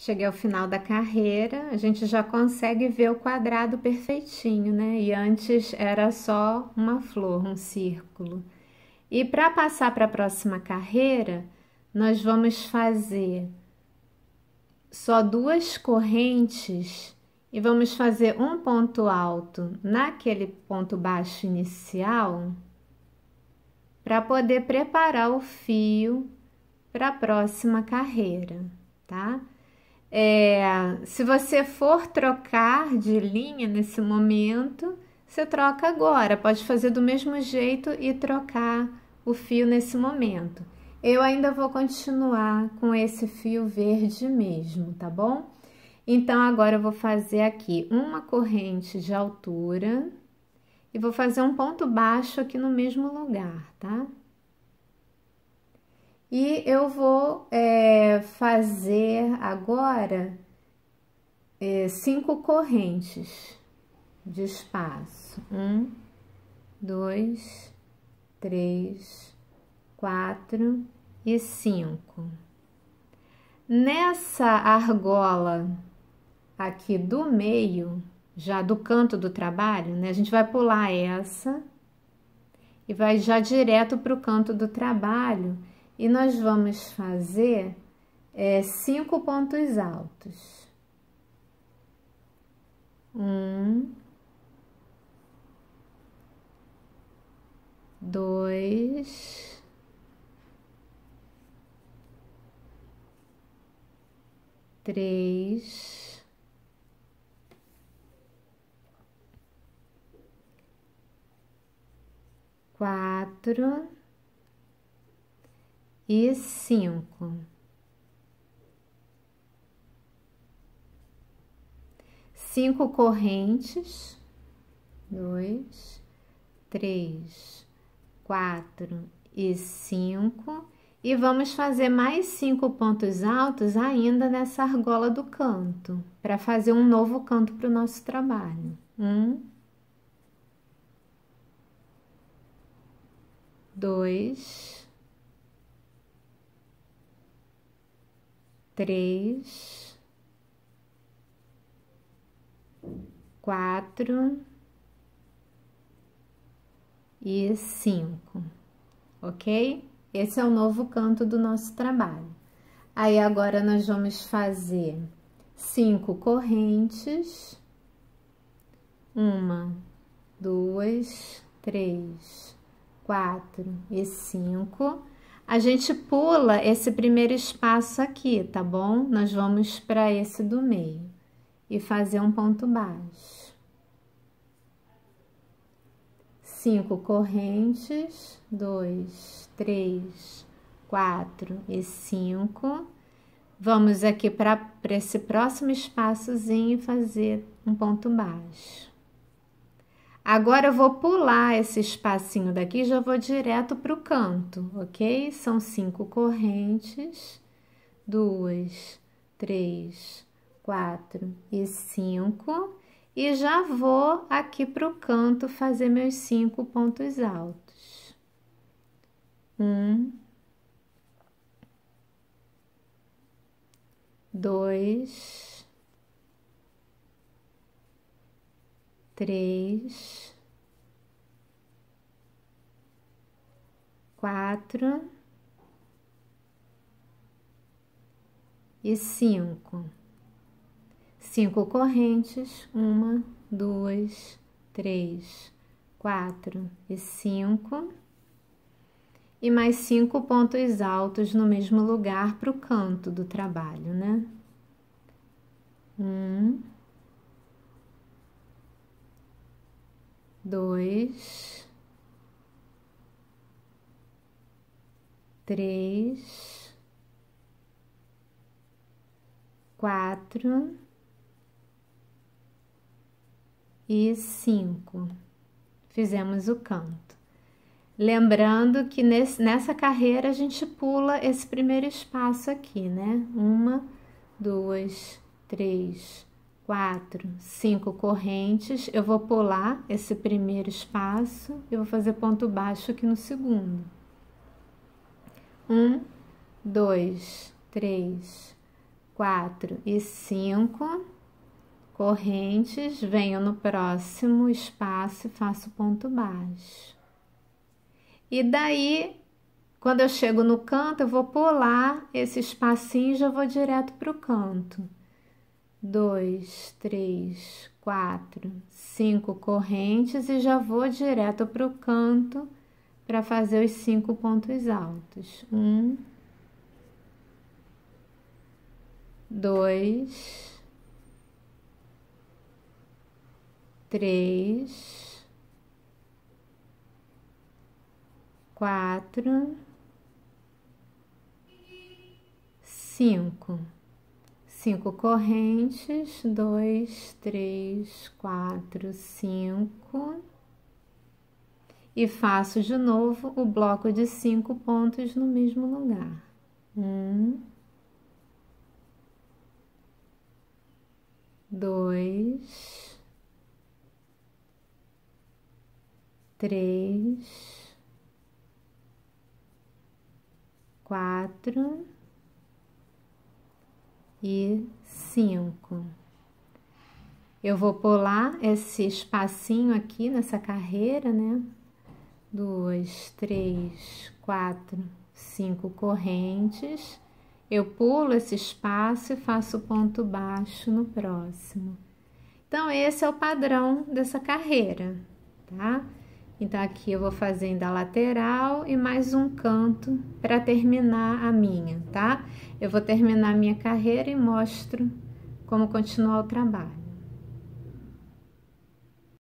Cheguei ao final da carreira, a gente já consegue ver o quadrado perfeitinho, né? E antes era só uma flor, um círculo. E para passar para a próxima carreira, nós vamos fazer só duas correntes e vamos fazer um ponto alto naquele ponto baixo inicial para poder preparar o fio para a próxima carreira, tá? É, se você for trocar de linha nesse momento, você troca agora. Pode fazer do mesmo jeito e trocar o fio nesse momento. Eu ainda vou continuar com esse fio verde mesmo, tá bom? Então, agora eu vou fazer aqui uma corrente de altura e vou fazer um ponto baixo aqui no mesmo lugar, tá? E eu vou é, fazer agora é, cinco correntes de espaço. Um, dois, três, quatro e cinco. Nessa argola aqui do meio, já do canto do trabalho, né? A gente vai pular essa e vai já direto para o canto do trabalho e nós vamos fazer é, cinco pontos altos. Um, dois, três, quatro e cinco. Cinco correntes, dois, três, quatro e cinco. E vamos fazer mais cinco pontos altos ainda nessa argola do canto, para fazer um novo canto para o nosso trabalho. Um, dois, três, quatro e cinco, ok? Esse é o novo canto do nosso trabalho. Aí agora nós vamos fazer cinco correntes, uma, duas, três, quatro e cinco a gente pula esse primeiro espaço aqui, tá bom? Nós vamos para esse do meio e fazer um ponto baixo. Cinco correntes, dois, três, quatro e cinco. Vamos aqui para esse próximo espaçozinho e fazer um ponto baixo. Agora eu vou pular esse espacinho daqui já vou direto para o canto, ok? São cinco correntes, duas, três, quatro e cinco. E já vou aqui para o canto fazer meus cinco pontos altos. Um, dois, três, quatro e cinco. Cinco correntes, uma, duas, três, quatro e cinco. E mais cinco pontos altos no mesmo lugar para o canto do trabalho, né? dois, três, quatro e cinco. Fizemos o canto. Lembrando que nesse, nessa carreira a gente pula esse primeiro espaço aqui, né? Uma, duas, três, quatro, cinco correntes. Eu vou pular esse primeiro espaço e vou fazer ponto baixo aqui no segundo. Um, dois, três, quatro e cinco correntes. Venho no próximo espaço e faço ponto baixo. E daí quando eu chego no canto, eu vou pular esse espacinho e já vou direto para o canto dois, três, quatro, cinco correntes e já vou direto para o canto para fazer os cinco pontos altos. Um, dois, três, quatro, cinco cinco correntes, dois, três, quatro, cinco. E faço de novo o bloco de cinco pontos no mesmo lugar. Um, dois, três, quatro e cinco. Eu vou pular esse espacinho aqui nessa carreira, né? Duas, três, quatro, cinco correntes. Eu pulo esse espaço e faço ponto baixo no próximo. Então, esse é o padrão dessa carreira, tá? Então, aqui eu vou fazendo a lateral e mais um canto para terminar a minha, tá? Eu vou terminar a minha carreira e mostro como continuar o trabalho.